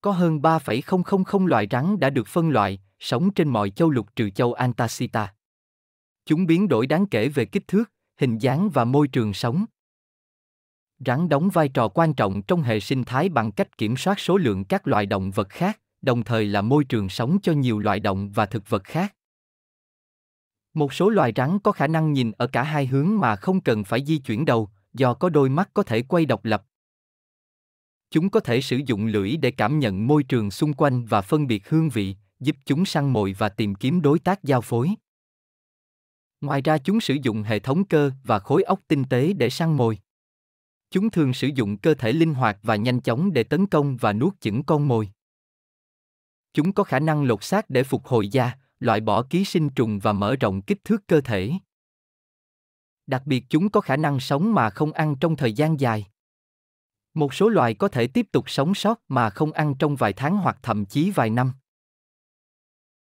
Có hơn 3,000 loại rắn đã được phân loại, sống trên mọi châu lục trừ châu Antasita. Chúng biến đổi đáng kể về kích thước, hình dáng và môi trường sống. Rắn đóng vai trò quan trọng trong hệ sinh thái bằng cách kiểm soát số lượng các loài động vật khác, đồng thời là môi trường sống cho nhiều loài động và thực vật khác. Một số loài rắn có khả năng nhìn ở cả hai hướng mà không cần phải di chuyển đầu, do có đôi mắt có thể quay độc lập Chúng có thể sử dụng lưỡi để cảm nhận môi trường xung quanh và phân biệt hương vị, giúp chúng săn mồi và tìm kiếm đối tác giao phối. Ngoài ra chúng sử dụng hệ thống cơ và khối óc tinh tế để săn mồi. Chúng thường sử dụng cơ thể linh hoạt và nhanh chóng để tấn công và nuốt chửng con mồi. Chúng có khả năng lột xác để phục hồi da, loại bỏ ký sinh trùng và mở rộng kích thước cơ thể. Đặc biệt chúng có khả năng sống mà không ăn trong thời gian dài. Một số loài có thể tiếp tục sống sót mà không ăn trong vài tháng hoặc thậm chí vài năm.